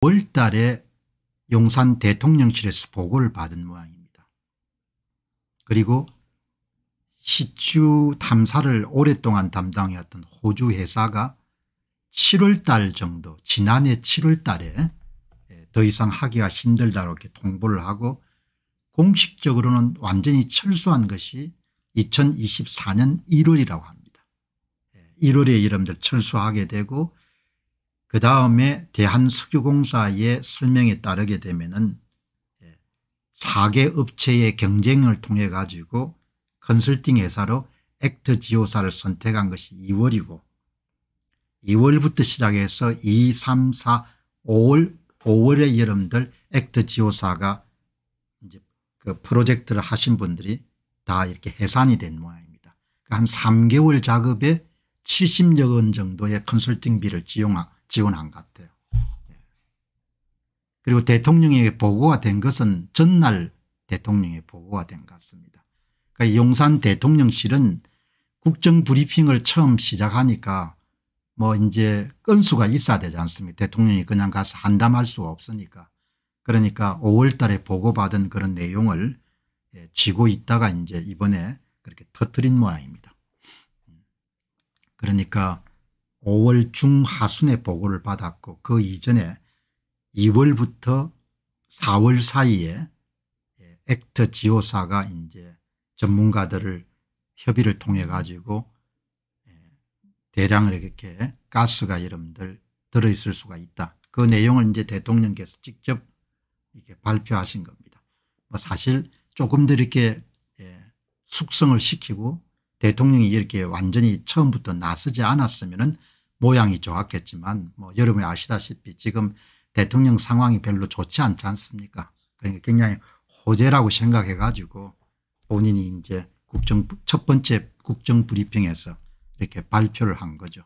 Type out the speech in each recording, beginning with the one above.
5월 달에 용산 대통령실에서 보고를 받은 모양입니다. 그리고 시추 탐사를 오랫동안 담당해왔던 호주 회사가 7월 달 정도 지난해 7월 달에 예, 더 이상 하기가 힘들다 이렇게 통보를 하고 공식적으로는 완전히 철수한 것이 2024년 1월이라고 합니다. 1월에 예, 여러분들 철수하게 되고 그 다음에 대한석유공사의 설명에 따르게 되면 은 4개 예, 업체의 경쟁을 통해 가지고 컨설팅 회사로 액트 지오사를 선택한 것이 2월이고 2월부터 시작해서 2, 3, 4, 5월, 5월에 여름들 액트 지오사가 이제 그 프로젝트를 하신 분들이 다 이렇게 해산이 된 모양입니다. 그러니까 한 3개월 작업에 70여 원 정도의 컨설팅비를 지용하 지원한 것 같아요. 예. 그리고 대통령에게 보고가 된 것은 전날 대통령에 보고가 된 것 같습니다. 그러니까 용산 대통령실은 국정 브리핑을 처음 시작하니까 뭐 이제 건수가 있어야 되지 않습니까 대통령이 그냥 가서 한담할 수가 없으니까 그러니까 5월 달에 보고받은 그런 내용을 지고 예, 있다가 이제 이번에 그렇게 터트린 모양입니다. 그러니까 5월 중하순에 보고를 받았고 그 이전에 2월부터 4월 사이에 액터 지오사가 이제 전문가들을 협의를 통해 가지고 예, 대량을 이렇게 가스가 여러분들 들어있을 수가 있다. 그 내용을 이제 대통령께서 직접 이렇게 발표하신 겁니다. 뭐 사실 조금 더 이렇게 예, 숙성을 시키고 대통령이 이렇게 완전히 처음부터 나서지 않았으면 모양이 좋았겠지만 뭐 여러분이 아시다시피 지금 대통령 상황이 별로 좋지 않지 않습니까 그러니까 굉장히 호재라고 생각해 가지고 본인이 이제 국정 첫 번째 국정 브리핑에서 이렇게 발표를 한 거죠.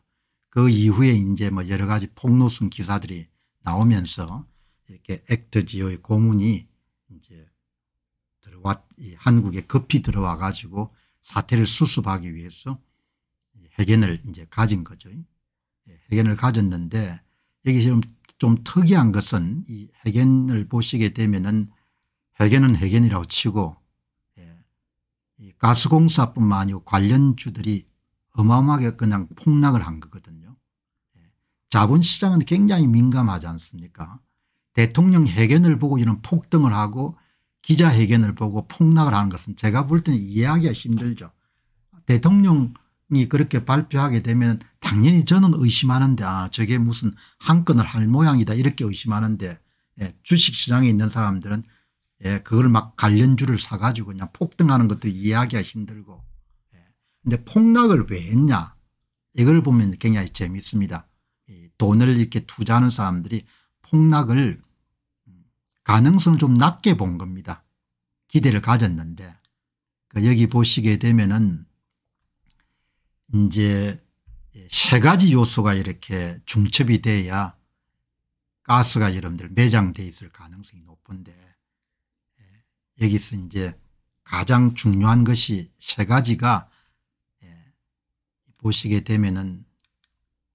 그 이후에 이제 뭐 여러 가지 폭로순 기사들이 나오면서 이렇게 액트지오의 고문이 이제 들어왔 이 한국에 급히 들어와 가지고 사태를 수습하기 위해서 회견을 이제 가진 거죠. 해견을 가졌는데 여기 지금 좀 특이한 것은 이 회견을 보시게 되면은 회견은 해견이라고 치고 예. 가스공사뿐만 아니고 관련주들이 어마어마하게 그냥 폭락을 한 거거든요. 예. 자본시장은 굉장히 민감하지 않습니까 대통령 해견을 보고 이런 폭등을 하고 기자회견을 보고 폭락을 하는 것은 제가 볼 때는 이해하기가 힘들죠. 대통령 그렇게 발표하게 되면 당연히 저는 의심하는데 아 저게 무슨 한 건을 할 모양이다 이렇게 의심하는데 예, 주식시장에 있는 사람들은 예, 그걸 막 관련주를 사가지고 그냥 폭등하는 것도 이해하기가 힘들고 예. 근데 폭락을 왜 했냐 이걸 보면 굉장히 재미있습니다. 돈을 이렇게 투자하는 사람들이 폭락을 음, 가능성을 좀 낮게 본 겁니다. 기대를 가졌는데 그 여기 보시게 되면은 이제 세 가지 요소가 이렇게 중첩이 돼야 가스가 여러분들 매장되어 있을 가능성이 높은데 예, 여기서 이제 가장 중요한 것이 세 가지가 예, 보시게 되면은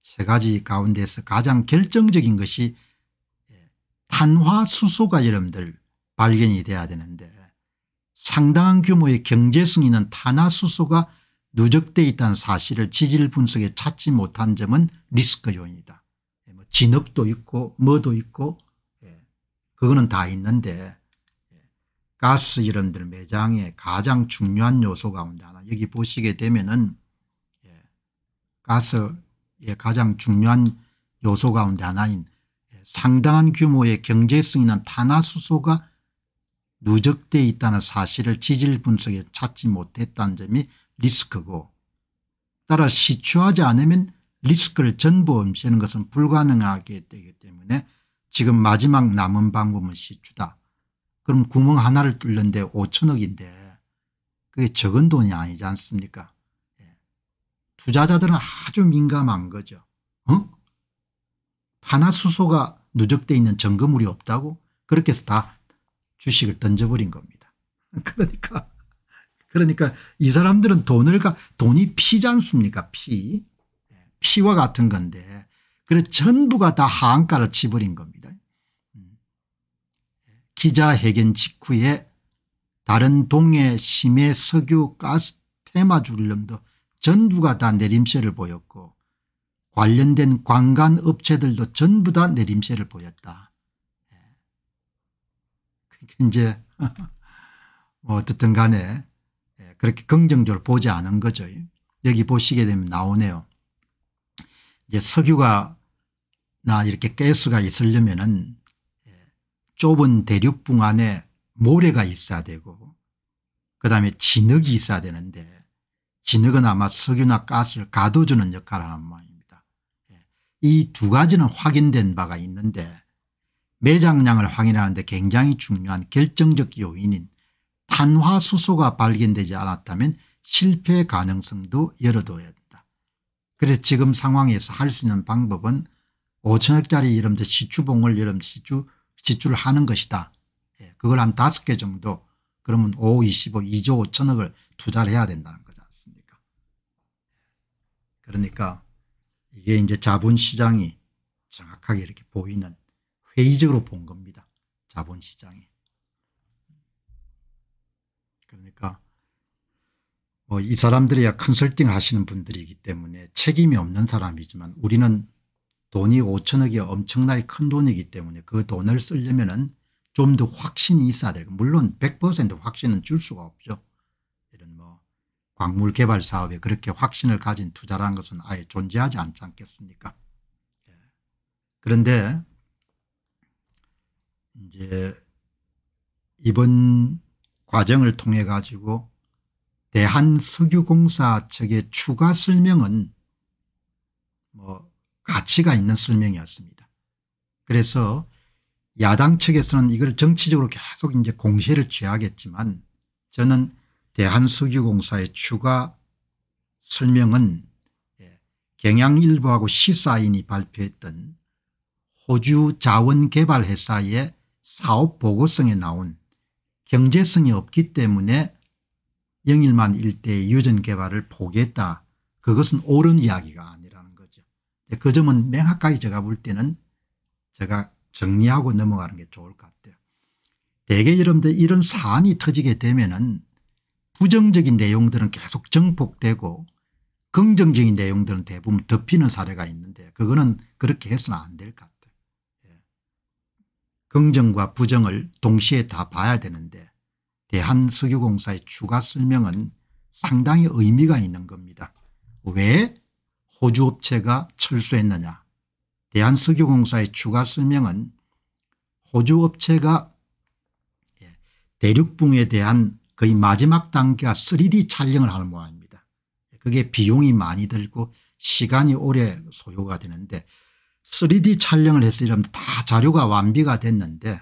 세 가지 가운데서 가장 결정적인 것이 예, 탄화수소가 여러분들 발견이 돼야 되는데 상당한 규모의 경제성 있는 탄화수소가 누적돼 있다는 사실을 지질 분석에 찾지 못한 점은 리스크 요인이다. 예, 뭐 진흙도 있고 뭐도 있고 예, 그거는 다 있는데 예, 가스 이름들 매장의 가장 중요한 요소 가운데 하나 여기 보시게 되면은 가스의 가장 중요한 요소 가운데 하나인 상당한 규모의 경제성 있는 탄화수소가 누적돼 있다는 사실을 지질 분석에 찾지 못했다는 점이 리스크고 따라 시추하지 않으면 리스크를 전부 없애는 것은 불가능하게 되기 때문에 지금 마지막 남은 방법은 시추다. 그럼 구멍 하나를 뚫는데 5천억인데 그게 적은 돈이 아니지 않습니까 예. 투자자들은 아주 민감한 거죠. 어? 파나수소가 누적돼 있는 정거물이 없다고 그렇게 해서 다 주식을 던져버린 겁니다. 그러니까 그러니까 이 사람들은 돈을 가 돈이 피지 않습니까 피 예, 피와 같은 건데 그래 전부가 다한가를 치버린 겁니다. 음. 예, 기자회견 직후에 다른 동해 심해 석유 가스 테마 줄름도 전부가 다 내림세를 보였고 관련된 관광업체들도 전부 다 내림세를 보였다. 예. 그러니까 이제 뭐어쨌든 간에 그렇게 긍정적으로 보지 않은 거죠. 여기 보시게 되면 나오네요. 이제 석유가 나 이렇게 가스가 있으려면은 예, 좁은 대륙붕 안에 모래가 있어야 되고 그다음에 진흙이 있어야 되는데 진흙은 아마 석유나 가스를 가둬주는 역할을 하는 모양입니다. 예, 이두 가지는 확인된 바가 있는데 매장량을 확인하는데 굉장히 중요한 결정적 요인인 탄화수소가 발견되지 않았다면 실패 가능성도 열어둬야 한다. 그래서 지금 상황에서 할 수 있는 방법은 5천억짜리 여러분들 시추봉을 여러분 시추, 시추를 하는 것이다. 예, 그걸 한 다섯 개 정도 그러면 5, 25, 2조 5천억을 투자를 해야 된다는 거지 않습니까 그러니까 이게 이제 자본시장이 정확하게 이렇게 보이는 회의적으로 본 겁니다. 자본시장이. 그러니까 뭐이 사람들이야 컨설팅 하시는 분들이기 때문에 책임이 없는 사람이지만 우리는 돈이 5천억이 엄청나게 큰 돈이기 때문에 그 돈을 쓰려면 좀 더 확신이 있어야 될요 물론 100% 확신은 줄 수가 없죠. 이런 뭐 광물 개발 사업에 그렇게 확신을 가진 투자라는 것은 아예 존재하지 않지 않겠습니까? 예. 그런데 이제 이번 과정을 통해 가지고 대한석유공사 측의 추가 설명은 뭐 가치가 있는 설명이었습니다. 그래서 야당 측에서는 이걸 정치적으로 계속 이제 공세를 취하겠지만 저는 대한석유공사의 추가 설명은 예, 경향일보하고 시사인이 발표했던 호주 자원개발회사의 사업보고서에 나온 경제성이 없기 때문에 영일만 일대의 유전개발을 포기했다. 그것은 옳은 이야기가 아니라는 거죠. 그 점은 명확하게 제가 볼 때는 제가 정리하고 넘어가는 게 좋을 것 같아요. 대개 여러분들 이런 사안이 터지게 되면 은 부정적인 내용들은 계속 증폭되고 긍정적인 내용들은 대부분 덮이는 사례가 있는데 그거는 그렇게 해서는 안 될 것 같아요. 긍정과 부정을 동시에 다 봐야 되는데 대한석유공사의 추가 설명은 상당히 의미가 있는 겁니다. 왜 호주업체가 철수했느냐 대한석유공사의 추가 설명은 호주업체가 대륙붕에 대한 거의 마지막 단계가 3D 촬영을 하는 모양입니다. 그게 비용이 많이 들고 시간이 오래 소요가 되는데 3D 촬영을 해서 이러면 다 자료가 완비가 됐는데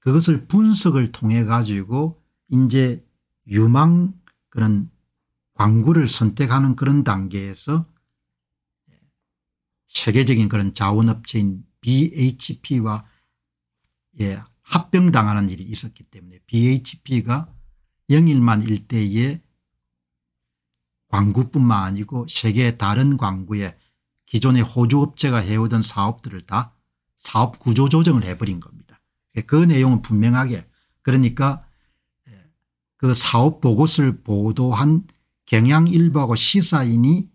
그것을 분석을 통해 가지고 이제 유망 그런 광고를 선택하는 그런 단계에서 세계적인 그런 자원업체인 BHP와 예, 합병당하는 일이 있었기 때문에 BHP가 영일만 일대에광고뿐만 아니고 세계 다른 광고에 기존의 호주업체가 해오던 사업들을 다 사업 구조 조정을 해버린 겁니다. 그 내용은 분명하게 그러니까 예, 그 사업 보고서를 보도한 경향일보하고 시사인이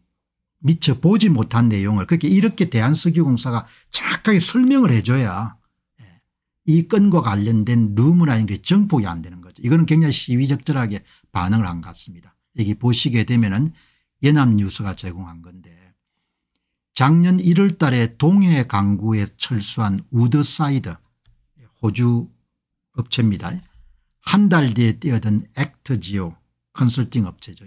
미처 보지 못한 내용을 그렇게 이렇게 대한석유공사가 정확하게 설명을 해줘야 예, 이 건과 관련된 루머라는 게 정폭이 안 되는 거죠. 이거는 굉장히 시위적절하게 반응을 한 것 같습니다. 여기 보시게 되면 은 연합뉴스가 제공한 건데 작년 1월 달에 동해 강구에 철수한 우드사이드 호주 업체입니다. 한 달 뒤에 뛰어든 액트지오 컨설팅 업체죠.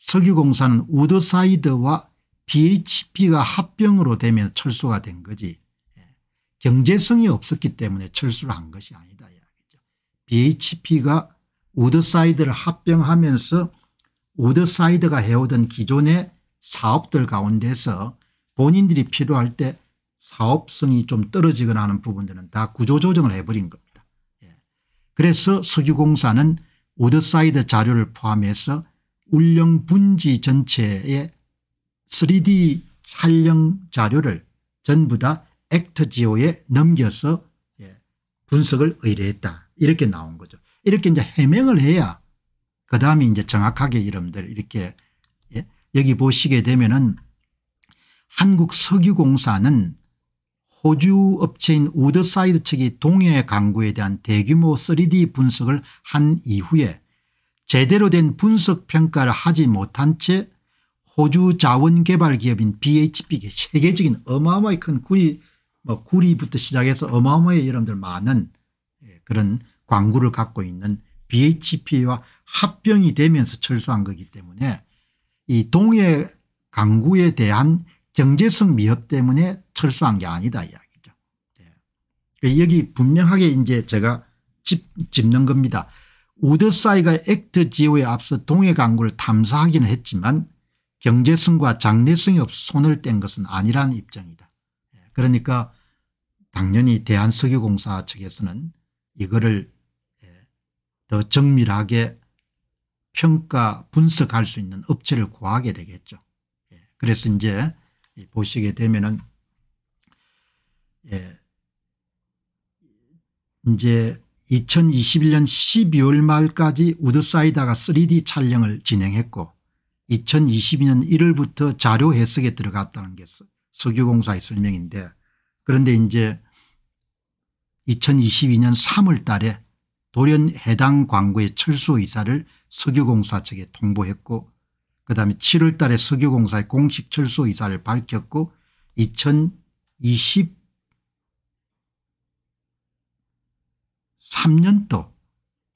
석유공사는 우드사이드와 BHP가 합병으로 되면 철수가 된 거지 예. 경제성이 없었기 때문에 철수를 한 것이 아니다. BHP가 우드사이드를 합병하면서 우드사이드가 해오던 기존의 사업들 가운데서 본인들이 필요할 때 사업성이 좀 떨어지거나 하는 부분들은 다 구조조정을 해버린 겁니다. 예. 그래서 석유공사는 우드사이드 자료를 포함해서 울령 분지 전체의 3D 촬영 자료를 전부 다 액트지오에 넘겨서 예. 분석을 의뢰했다 이렇게 나온 거죠. 이렇게 이제 해명을 해야 그 다음에 이제 정확하게 여러들 이렇게 예. 여기 보시게 되면은 한국석유공사는 호주 업체인 우드사이드 측이 동해 강구에 대한 대규모 3D 분석을 한 이후에 제대로 된 분석 평가를 하지 못한 채 호주 자원개발기업인 BHP의 세계적인 어마어마히 큰 구리, 뭐 구리부터 시작해서 어마어마히 여러분들 많은 예, 그런 광구를 갖고 있는 BHP와 합병이 되면서 철수한 거기 때문에 이 동해 강구에 대한 경제성 미흡 때문에 철수한 게 아니다 이야기죠. 예. 그 여기 분명하게 이제 제가 집, 짚는 겁니다. 우드사이가 액트 지오에 앞서 동해 강구를 탐사하기는 했지만 경제성과 장래성이 없어 손을 뗀 것은 아니라는 입장이다. 예. 그러니까 당연히 대한석유공사 측에서는 이거를 예. 더 정밀하게 평가 분석할 수 있는 업체를 구하게 되겠죠. 예. 그래서 이제 보시게 되면은 예 이제 2021년 12월 말까지 우드사이다가 3D 촬영을 진행했고 2022년 1월부터 자료 해석에 들어갔다는 게 석유공사의 설명인데 그런데 이제 2022년 3월 달에 돌연 해당 광고의 철수 의사를 석유공사 측에 통보했고 그다음에 7월 달에 석유공사의 공식 철수 의사를 밝혔고 2023년도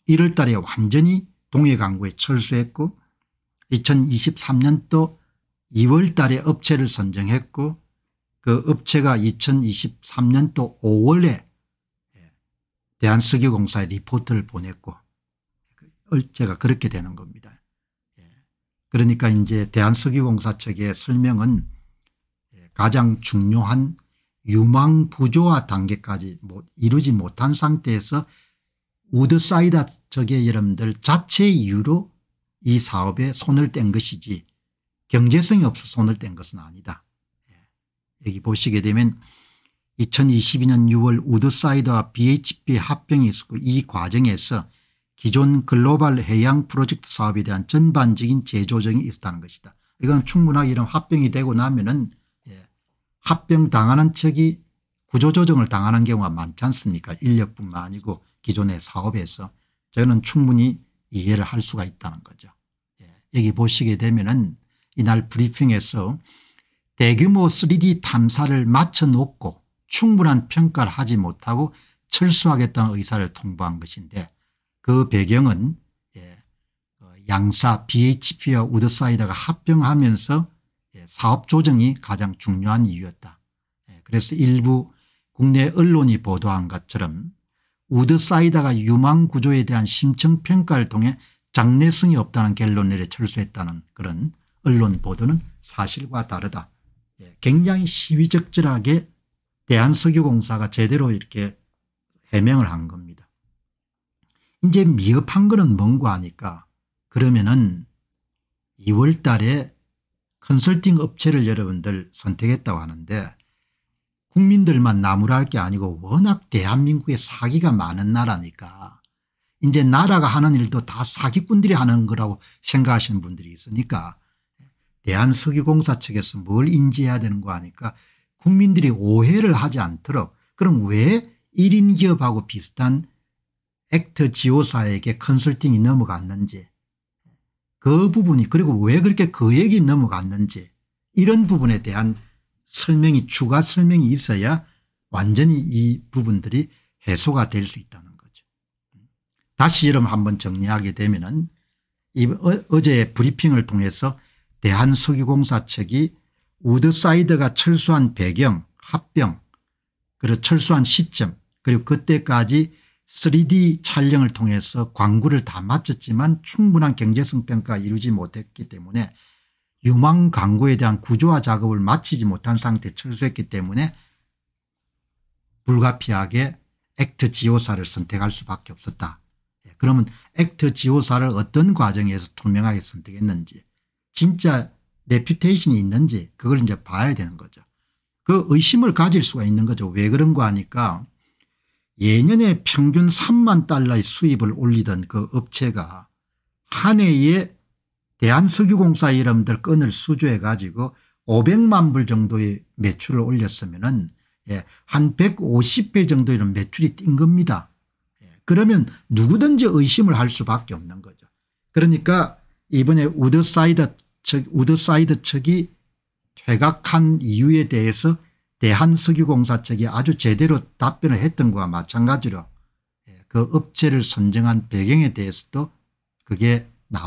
1월 달에 완전히 동해강구에 철수했고 2023년도 2월 달에 업체를 선정했고 그 업체가 2023년도 5월에 대한석유공사에 리포트를 보냈고 제가 그렇게 되는 겁니다. 그러니까 이제 대한석기공사 측의 설명은 가장 중요한 유망 부조화 단계까지 뭐 이루지 못한 상태에서 우드사이다 측의 여러분들 자체 이유로 이 사업에 손을 뗀 것이지 경제성이 없어 손을 뗀 것은 아니다. 예. 여기 보시게 되면 2022년 6월 우드사이드와 BHP 합병이 있었고 이 과정에서 기존 글로벌 해양 프로젝트 사업에 대한 전반적인 재조정이 있었다는 것이다. 이건 충분하게 이런 합병이 되고 나면은 예, 합병당하는 측이 구조조정을 당하는 경우가 많지 않습니까 인력뿐만 아니고 기존의 사업에서 저는 충분히 이해를 할 수가 있다는 거죠. 예, 여기 보시게 되면은 이날 브리핑에서 대규모 3D 탐사를 마쳐놓고 충분한 평가를 하지 못하고 철수하겠다는 의사를 통보한 것인데 그 배경은 예, 그 양사 BHP와 우드사이드가 합병하면서 예, 사업 조정이 가장 중요한 이유였다. 예, 그래서 일부 국내 언론이 보도한 것처럼 우드사이다가 유망 구조에 대한 심층 평가를 통해 장래성이 없다는 결론에 철수했다는 그런 언론 보도는 사실과 다르다. 굉장히 시위적절하게 대한석유공사가 제대로 이렇게 해명을 한 겁니다. 이제 미흡한 거는 뭔고 하니까 그러면은 2월 달에 컨설팅 업체를 여러분들 선택했다고 하는데 국민들만 나무랄 게 아니고 워낙 대한민국에 사기가 많은 나라니까 이제 나라가 하는 일도 다 사기꾼들이 하는 거라고 생각하시는 분들이 있으니까 대한석유공사 측에서 뭘 인지해야 되는 거 하니까 국민들이 오해를 하지 않도록 그럼 왜 1인 기업하고 비슷한 액트 지오사에게 컨설팅이 넘어갔는지 그 부분이 그리고 왜 그렇게 그 얘기 넘어갔는지 이런 부분에 대한 설명이 추가 설명이 있어야 완전히 이 부분들이 해소가 될 수 있다는 거죠. 다시 여러분 한번 정리하게 되면 은 어, 어제 브리핑을 통해서 대한석유공사 측이 우드사이드가 철수한 배경, 합병, 그리고 철수한 시점 그리고 그때까지 3D 촬영을 통해서 광고를다 마쳤지만 충분한 경제성 평가가 이루지 못했기 때문에 유망 광고에 대한 구조화 작업을 마치지 못한 상태 철수했기 때문에 불가피하게 액트 지오사를 선택할 수밖에 없었다. 예, 그러면 액트 지오사를 어떤 과정에서 투명하게 선택했는지 진짜 레퓨테이션이 있는지 그걸 이제 봐야 되는 거죠. 그 의심을 가질 수가 있는 거죠. 왜그런거 하니까 예년에 평균 3만 달러의 수입을 올리던 그 업체가 한 해에 대한석유공사 이름들 끈을 수주해 가지고 500만 불 정도의 매출을 올렸으면 은한 예, 150배 정도 의 매출이 뛴 겁니다. 예, 그러면 누구든지 의심을 할 수밖에 없는 거죠. 그러니까 이번에 우드사이드 측 우드사이드 측이 퇴각한 이유에 대해서 대한석유공사 측이 아주 제대로 답변을 했던 것과 마찬가지로 예, 그 업체를 선정한 배경에 대해서도 그게 나와